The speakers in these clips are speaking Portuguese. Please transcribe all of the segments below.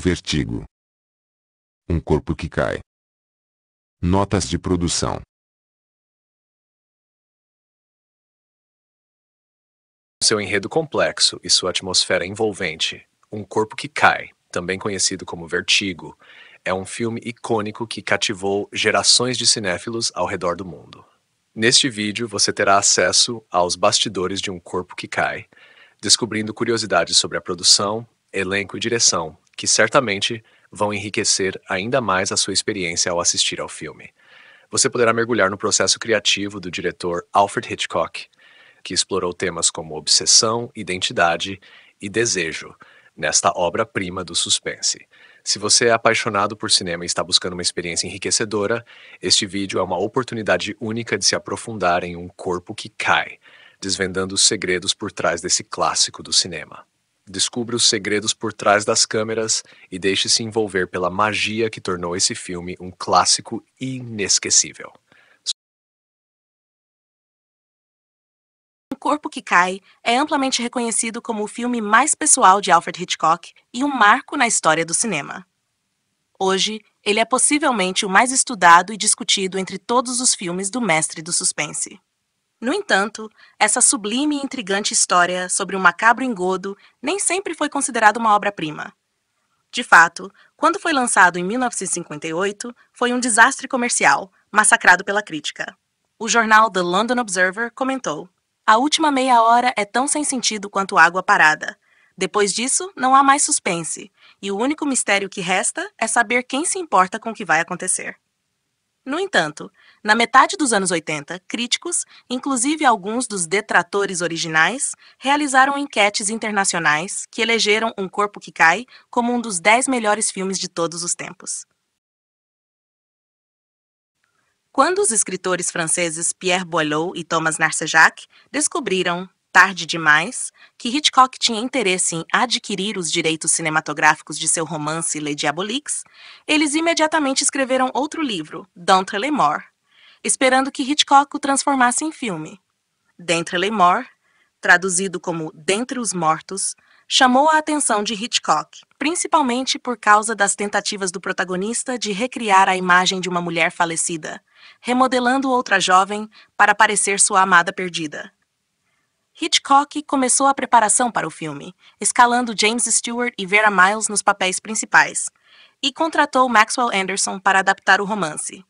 vertigo. Um corpo que cai. Notas de produção. Seu enredo complexo e sua atmosfera envolvente, Um Corpo que Cai, também conhecido como Vertigo, é um filme icônico que cativou gerações de cinéfilos ao redor do mundo. Neste vídeo, você terá acesso aos bastidores de Um Corpo que Cai, descobrindo curiosidades sobre a produção, elenco e direção, que certamente vão enriquecer ainda mais a sua experiência ao assistir ao filme. Você poderá mergulhar no processo criativo do diretor Alfred Hitchcock, que explorou temas como obsessão, identidade e desejo nesta obra-prima do suspense. Se você é apaixonado por cinema e está buscando uma experiência enriquecedora, este vídeo é uma oportunidade única de se aprofundar em um corpo que cai, desvendando os segredos por trás desse clássico do cinema descubra os segredos por trás das câmeras e deixe-se envolver pela magia que tornou esse filme um clássico inesquecível. O Corpo que Cai é amplamente reconhecido como o filme mais pessoal de Alfred Hitchcock e um marco na história do cinema. Hoje, ele é possivelmente o mais estudado e discutido entre todos os filmes do mestre do suspense. No entanto, essa sublime e intrigante história sobre um macabro engodo nem sempre foi considerada uma obra-prima. De fato, quando foi lançado em 1958, foi um desastre comercial, massacrado pela crítica. O jornal The London Observer comentou: A última meia hora é tão sem sentido quanto água parada. Depois disso, não há mais suspense, e o único mistério que resta é saber quem se importa com o que vai acontecer. No entanto, na metade dos anos 80, críticos, inclusive alguns dos detratores originais, realizaram enquetes internacionais que elegeram Um Corpo que Cai como um dos dez melhores filmes de todos os tempos. Quando os escritores franceses Pierre Boileau e Thomas Narcejac descobriram tarde demais, que Hitchcock tinha interesse em adquirir os direitos cinematográficos de seu romance Le Diabolix, eles imediatamente escreveram outro livro, Dentre les Morts, esperando que Hitchcock o transformasse em filme. Dentre Morts, traduzido como Dentre os Mortos, chamou a atenção de Hitchcock, principalmente por causa das tentativas do protagonista de recriar a imagem de uma mulher falecida, remodelando outra jovem para parecer sua amada perdida. Hitchcock começou a preparação para o filme, escalando James Stewart e Vera Miles nos papéis principais, e contratou Maxwell Anderson para adaptar o romance.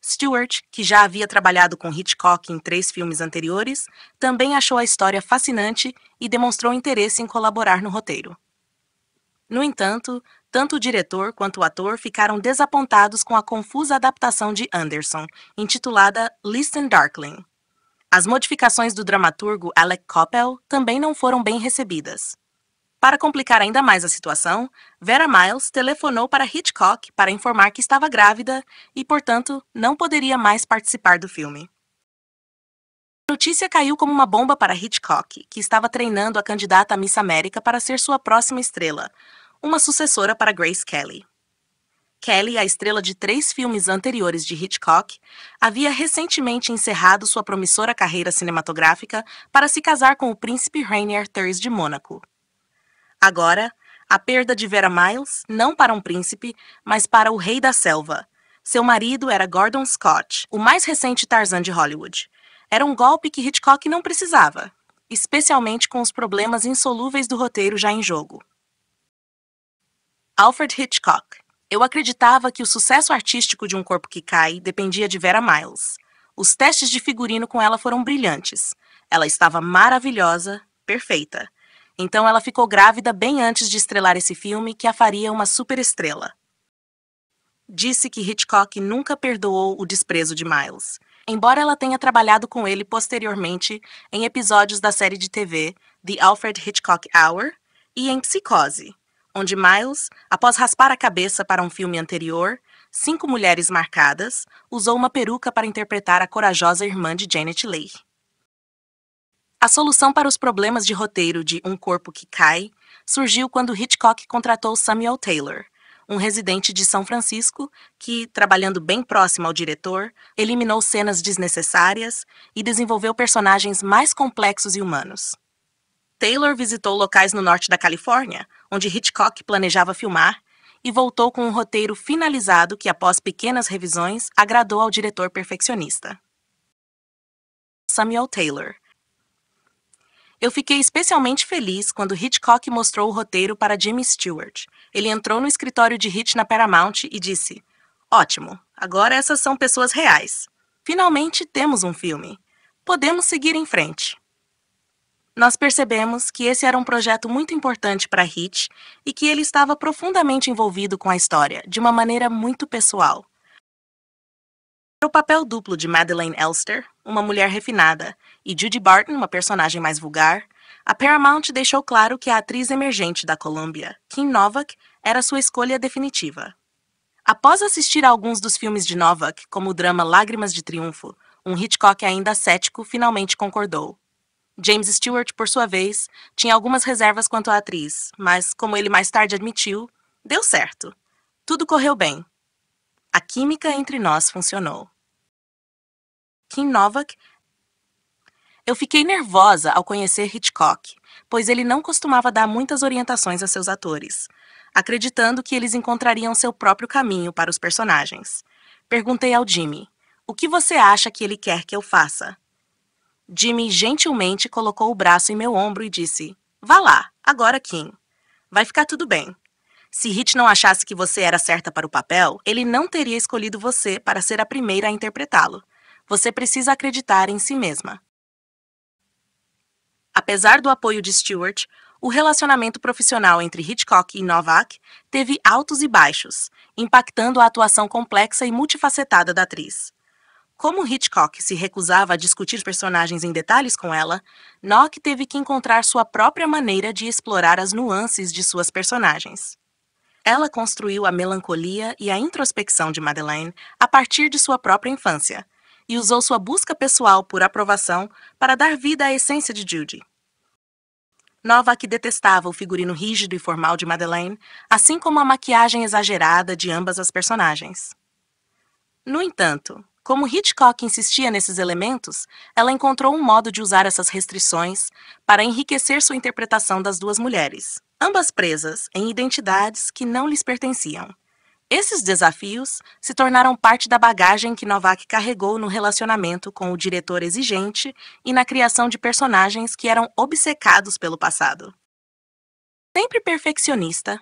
Stewart, que já havia trabalhado com Hitchcock em três filmes anteriores, também achou a história fascinante e demonstrou interesse em colaborar no roteiro. No entanto, tanto o diretor quanto o ator ficaram desapontados com a confusa adaptação de Anderson, intitulada Listen Darkling, as modificações do dramaturgo Alec Coppel também não foram bem recebidas. Para complicar ainda mais a situação, Vera Miles telefonou para Hitchcock para informar que estava grávida e, portanto, não poderia mais participar do filme. A notícia caiu como uma bomba para Hitchcock, que estava treinando a candidata à Miss América para ser sua próxima estrela, uma sucessora para Grace Kelly. Kelly, a estrela de três filmes anteriores de Hitchcock, havia recentemente encerrado sua promissora carreira cinematográfica para se casar com o príncipe Rainier III de Mônaco. Agora, a perda de Vera Miles, não para um príncipe, mas para o rei da selva. Seu marido era Gordon Scott, o mais recente Tarzan de Hollywood. Era um golpe que Hitchcock não precisava, especialmente com os problemas insolúveis do roteiro já em jogo. Alfred Hitchcock eu acreditava que o sucesso artístico de Um Corpo que Cai dependia de Vera Miles. Os testes de figurino com ela foram brilhantes. Ela estava maravilhosa, perfeita. Então ela ficou grávida bem antes de estrelar esse filme que a faria uma superestrela. Disse que Hitchcock nunca perdoou o desprezo de Miles, embora ela tenha trabalhado com ele posteriormente em episódios da série de TV The Alfred Hitchcock Hour e em Psicose, onde Miles, após raspar a cabeça para um filme anterior, Cinco Mulheres Marcadas, usou uma peruca para interpretar a corajosa irmã de Janet Leigh. A solução para os problemas de roteiro de Um Corpo que Cai surgiu quando Hitchcock contratou Samuel Taylor, um residente de São Francisco que, trabalhando bem próximo ao diretor, eliminou cenas desnecessárias e desenvolveu personagens mais complexos e humanos. Taylor visitou locais no norte da Califórnia, onde Hitchcock planejava filmar, e voltou com um roteiro finalizado que, após pequenas revisões, agradou ao diretor perfeccionista. Samuel Taylor eu fiquei especialmente feliz quando Hitchcock mostrou o roteiro para Jimmy Stewart. Ele entrou no escritório de Hitch na Paramount e disse: Ótimo, agora essas são pessoas reais. Finalmente temos um filme. Podemos seguir em frente nós percebemos que esse era um projeto muito importante para Hitch e que ele estava profundamente envolvido com a história, de uma maneira muito pessoal. O papel duplo de Madeleine Elster, uma mulher refinada, e Judy Barton, uma personagem mais vulgar, a Paramount deixou claro que a atriz emergente da Colômbia, Kim Novak, era sua escolha definitiva. Após assistir a alguns dos filmes de Novak, como o drama Lágrimas de Triunfo, um Hitchcock ainda cético finalmente concordou. James Stewart, por sua vez, tinha algumas reservas quanto à atriz, mas, como ele mais tarde admitiu, deu certo. Tudo correu bem. A química entre nós funcionou. Kim Novak. Eu fiquei nervosa ao conhecer Hitchcock, pois ele não costumava dar muitas orientações a seus atores, acreditando que eles encontrariam seu próprio caminho para os personagens. Perguntei ao Jimmy: O que você acha que ele quer que eu faça? Jimmy gentilmente colocou o braço em meu ombro e disse: Vá lá, agora, Kim. Vai ficar tudo bem. Se Hit não achasse que você era certa para o papel, ele não teria escolhido você para ser a primeira a interpretá-lo. Você precisa acreditar em si mesma. Apesar do apoio de Stewart, o relacionamento profissional entre Hitchcock e Novak teve altos e baixos, impactando a atuação complexa e multifacetada da atriz. Como Hitchcock se recusava a discutir personagens em detalhes com ela, Nock teve que encontrar sua própria maneira de explorar as nuances de suas personagens. Ela construiu a melancolia e a introspecção de Madeleine a partir de sua própria infância e usou sua busca pessoal por aprovação para dar vida à essência de Judy. que detestava o figurino rígido e formal de Madeleine, assim como a maquiagem exagerada de ambas as personagens. No entanto, como Hitchcock insistia nesses elementos, ela encontrou um modo de usar essas restrições para enriquecer sua interpretação das duas mulheres, ambas presas em identidades que não lhes pertenciam. Esses desafios se tornaram parte da bagagem que Novak carregou no relacionamento com o diretor exigente e na criação de personagens que eram obcecados pelo passado. Sempre perfeccionista,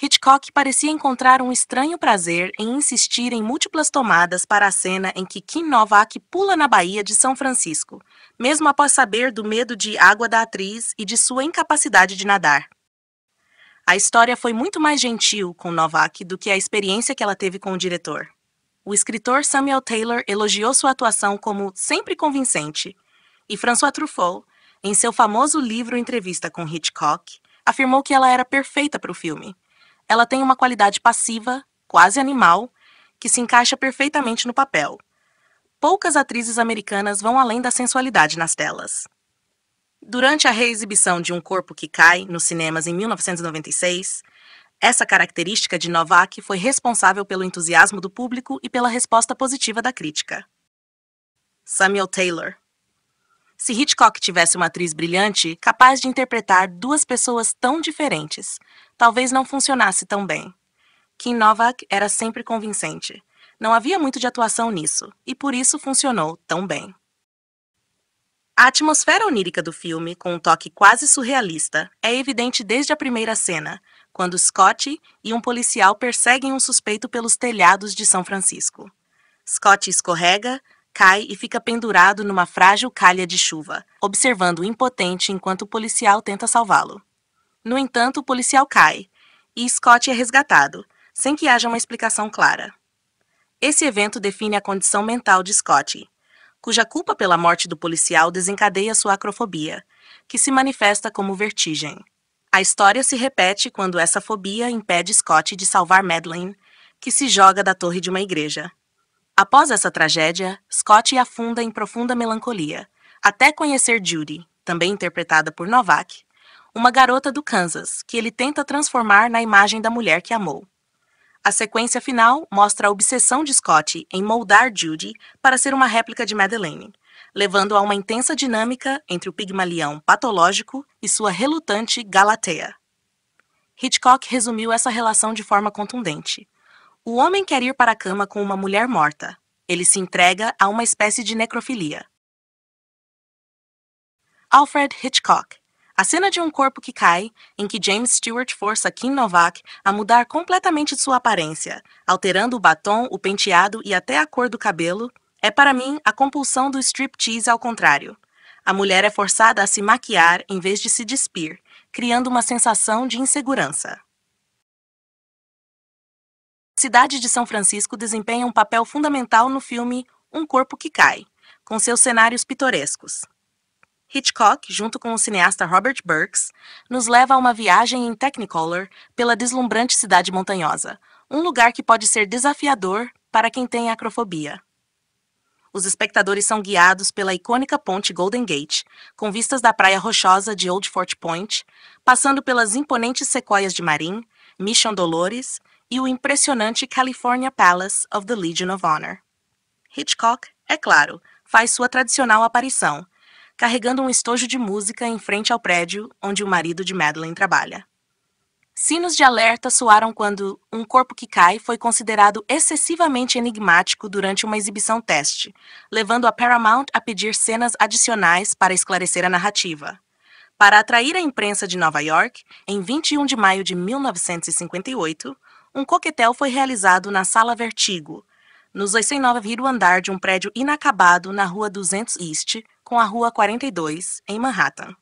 Hitchcock parecia encontrar um estranho prazer em insistir em múltiplas tomadas para a cena em que Kim Novak pula na Baía de São Francisco, mesmo após saber do medo de água da atriz e de sua incapacidade de nadar. A história foi muito mais gentil com Novak do que a experiência que ela teve com o diretor. O escritor Samuel Taylor elogiou sua atuação como sempre convincente, e François Truffaut, em seu famoso livro Entrevista com Hitchcock, afirmou que ela era perfeita para o filme ela tem uma qualidade passiva, quase animal, que se encaixa perfeitamente no papel. Poucas atrizes americanas vão além da sensualidade nas telas. Durante a reexibição de Um Corpo que Cai, nos cinemas em 1996, essa característica de Novak foi responsável pelo entusiasmo do público e pela resposta positiva da crítica. Samuel Taylor se Hitchcock tivesse uma atriz brilhante, capaz de interpretar duas pessoas tão diferentes, talvez não funcionasse tão bem. Kim Novak era sempre convincente. Não havia muito de atuação nisso, e por isso funcionou tão bem. A atmosfera onírica do filme, com um toque quase surrealista, é evidente desde a primeira cena, quando Scott e um policial perseguem um suspeito pelos telhados de São Francisco. Scott escorrega, cai e fica pendurado numa frágil calha de chuva, observando impotente enquanto o policial tenta salvá-lo. No entanto, o policial cai e Scott é resgatado, sem que haja uma explicação clara. Esse evento define a condição mental de Scott, cuja culpa pela morte do policial desencadeia sua acrofobia, que se manifesta como vertigem. A história se repete quando essa fobia impede Scott de salvar Madeline, que se joga da torre de uma igreja. Após essa tragédia, Scott afunda em profunda melancolia, até conhecer Judy, também interpretada por Novak, uma garota do Kansas que ele tenta transformar na imagem da mulher que amou. A sequência final mostra a obsessão de Scott em moldar Judy para ser uma réplica de Madeleine, levando a uma intensa dinâmica entre o pigmalião patológico e sua relutante Galatea. Hitchcock resumiu essa relação de forma contundente. O homem quer ir para a cama com uma mulher morta. Ele se entrega a uma espécie de necrofilia. Alfred Hitchcock. A cena de um corpo que cai, em que James Stewart força Kim Novak a mudar completamente sua aparência, alterando o batom, o penteado e até a cor do cabelo, é para mim a compulsão do striptease ao contrário. A mulher é forçada a se maquiar em vez de se despir, criando uma sensação de insegurança cidade de São Francisco desempenha um papel fundamental no filme Um Corpo que Cai, com seus cenários pitorescos. Hitchcock, junto com o cineasta Robert Burks, nos leva a uma viagem em Technicolor pela deslumbrante cidade montanhosa, um lugar que pode ser desafiador para quem tem acrofobia. Os espectadores são guiados pela icônica ponte Golden Gate, com vistas da praia rochosa de Old Fort Point, passando pelas imponentes sequoias de Marin, Mission Dolores e o impressionante California Palace of the Legion of Honor. Hitchcock, é claro, faz sua tradicional aparição, carregando um estojo de música em frente ao prédio onde o marido de Madeleine trabalha. Sinos de alerta soaram quando Um Corpo que Cai foi considerado excessivamente enigmático durante uma exibição teste, levando a Paramount a pedir cenas adicionais para esclarecer a narrativa. Para atrair a imprensa de Nova York, em 21 de maio de 1958, um coquetel foi realizado na Sala Vertigo, nos 809 andar de um prédio inacabado na Rua 200 East, com a Rua 42, em Manhattan.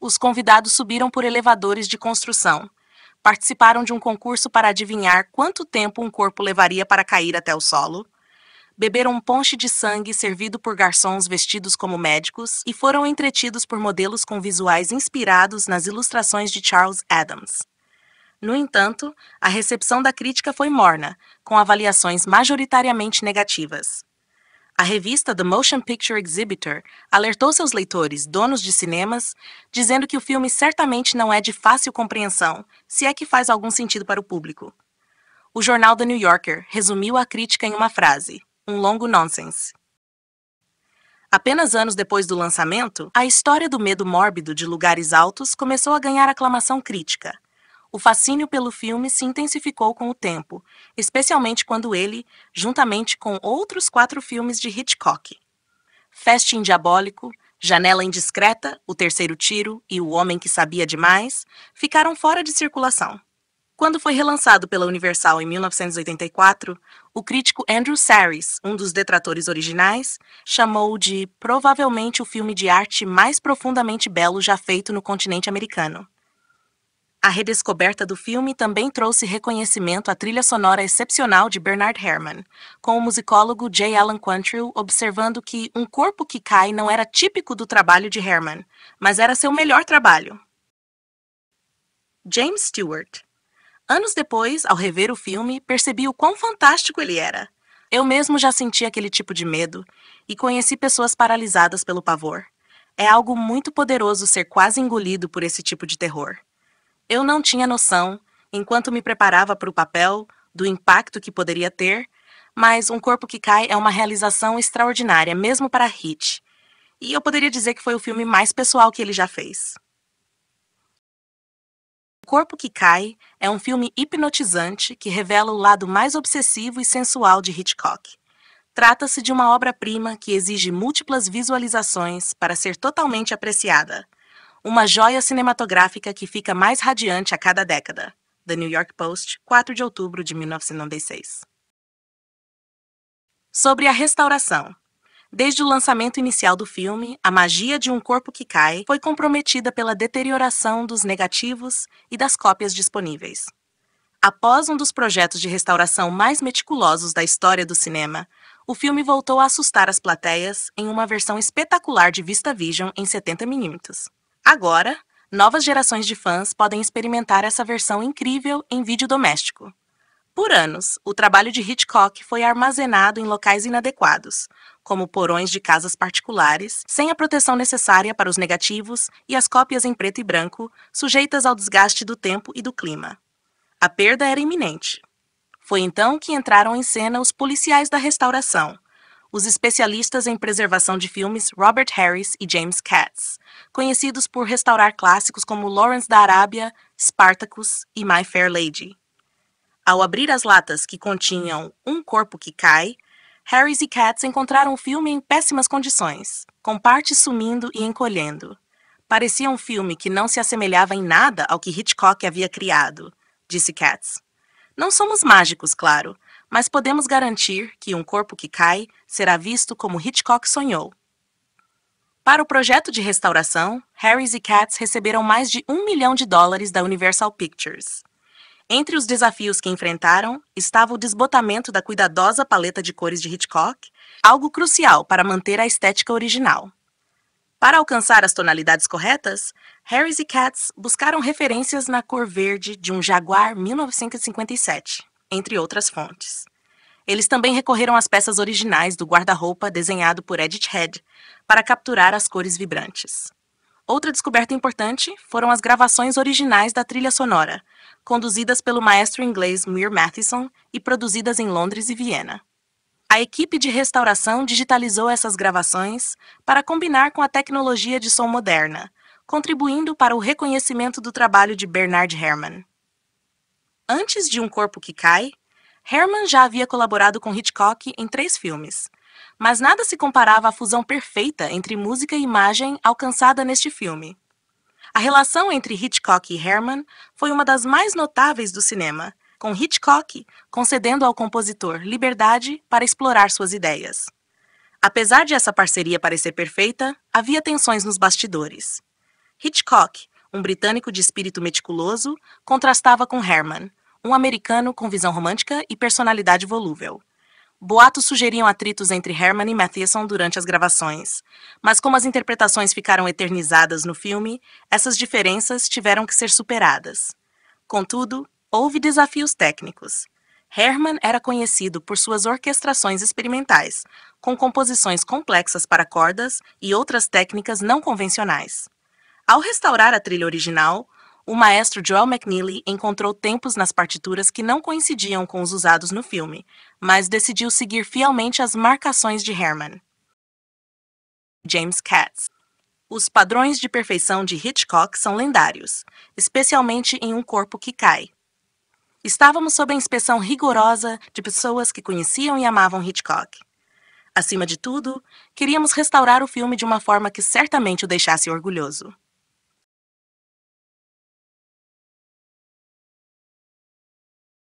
Os convidados subiram por elevadores de construção, participaram de um concurso para adivinhar quanto tempo um corpo levaria para cair até o solo, beberam um ponche de sangue servido por garçons vestidos como médicos e foram entretidos por modelos com visuais inspirados nas ilustrações de Charles Adams. No entanto, a recepção da crítica foi morna, com avaliações majoritariamente negativas. A revista The Motion Picture Exhibitor alertou seus leitores, donos de cinemas, dizendo que o filme certamente não é de fácil compreensão, se é que faz algum sentido para o público. O jornal The New Yorker resumiu a crítica em uma frase: um longo nonsense. Apenas anos depois do lançamento, a história do medo mórbido de lugares altos começou a ganhar aclamação crítica, o fascínio pelo filme se intensificou com o tempo, especialmente quando ele, juntamente com outros quatro filmes de Hitchcock, Festim Diabólico, Janela Indiscreta, O Terceiro Tiro e O Homem que Sabia Demais, ficaram fora de circulação. Quando foi relançado pela Universal em 1984, o crítico Andrew Sarris, um dos detratores originais, chamou de provavelmente o filme de arte mais profundamente belo já feito no continente americano. A redescoberta do filme também trouxe reconhecimento à trilha sonora excepcional de Bernard Herrmann, com o musicólogo J. Allen Quantrill observando que Um Corpo que Cai não era típico do trabalho de Herrmann, mas era seu melhor trabalho. James Stewart Anos depois, ao rever o filme, percebi o quão fantástico ele era. Eu mesmo já senti aquele tipo de medo e conheci pessoas paralisadas pelo pavor. É algo muito poderoso ser quase engolido por esse tipo de terror. Eu não tinha noção, enquanto me preparava para o papel, do impacto que poderia ter, mas Um Corpo que Cai é uma realização extraordinária, mesmo para Hitch. E eu poderia dizer que foi o filme mais pessoal que ele já fez. O Corpo que Cai é um filme hipnotizante que revela o lado mais obsessivo e sensual de Hitchcock. Trata-se de uma obra-prima que exige múltiplas visualizações para ser totalmente apreciada uma joia cinematográfica que fica mais radiante a cada década. The New York Post, 4 de outubro de 1996. Sobre a restauração. Desde o lançamento inicial do filme, a magia de um corpo que cai foi comprometida pela deterioração dos negativos e das cópias disponíveis. Após um dos projetos de restauração mais meticulosos da história do cinema, o filme voltou a assustar as plateias em uma versão espetacular de Vista Vision em 70 minutos. Agora, novas gerações de fãs podem experimentar essa versão incrível em vídeo doméstico. Por anos, o trabalho de Hitchcock foi armazenado em locais inadequados, como porões de casas particulares, sem a proteção necessária para os negativos e as cópias em preto e branco, sujeitas ao desgaste do tempo e do clima. A perda era iminente. Foi então que entraram em cena os policiais da restauração, os especialistas em preservação de filmes Robert Harris e James Katz, conhecidos por restaurar clássicos como Lawrence da Arábia, Spartacus e My Fair Lady. Ao abrir as latas que continham Um Corpo que Cai, Harris e Katz encontraram o filme em péssimas condições, com partes sumindo e encolhendo. Parecia um filme que não se assemelhava em nada ao que Hitchcock havia criado, disse Katz. Não somos mágicos, claro, mas podemos garantir que um corpo que cai será visto como Hitchcock sonhou. Para o projeto de restauração, Harris e Katz receberam mais de um milhão de dólares da Universal Pictures. Entre os desafios que enfrentaram estava o desbotamento da cuidadosa paleta de cores de Hitchcock, algo crucial para manter a estética original. Para alcançar as tonalidades corretas, Harris e Katz buscaram referências na cor verde de um Jaguar 1957 entre outras fontes. Eles também recorreram às peças originais do guarda-roupa desenhado por Edith Head para capturar as cores vibrantes. Outra descoberta importante foram as gravações originais da trilha sonora, conduzidas pelo maestro inglês Muir Matheson e produzidas em Londres e Viena. A equipe de restauração digitalizou essas gravações para combinar com a tecnologia de som moderna, contribuindo para o reconhecimento do trabalho de Bernard Herrmann. Antes de Um Corpo que Cai, Herman já havia colaborado com Hitchcock em três filmes, mas nada se comparava à fusão perfeita entre música e imagem alcançada neste filme. A relação entre Hitchcock e Herman foi uma das mais notáveis do cinema, com Hitchcock concedendo ao compositor liberdade para explorar suas ideias. Apesar de essa parceria parecer perfeita, havia tensões nos bastidores. Hitchcock um britânico de espírito meticuloso, contrastava com Herman, um americano com visão romântica e personalidade volúvel. Boatos sugeriam atritos entre Herman e Matheson durante as gravações, mas como as interpretações ficaram eternizadas no filme, essas diferenças tiveram que ser superadas. Contudo, houve desafios técnicos. Herman era conhecido por suas orquestrações experimentais, com composições complexas para cordas e outras técnicas não convencionais. Ao restaurar a trilha original, o maestro Joel McNeely encontrou tempos nas partituras que não coincidiam com os usados no filme, mas decidiu seguir fielmente as marcações de Herman. James Katz Os padrões de perfeição de Hitchcock são lendários, especialmente em um corpo que cai. Estávamos sob a inspeção rigorosa de pessoas que conheciam e amavam Hitchcock. Acima de tudo, queríamos restaurar o filme de uma forma que certamente o deixasse orgulhoso.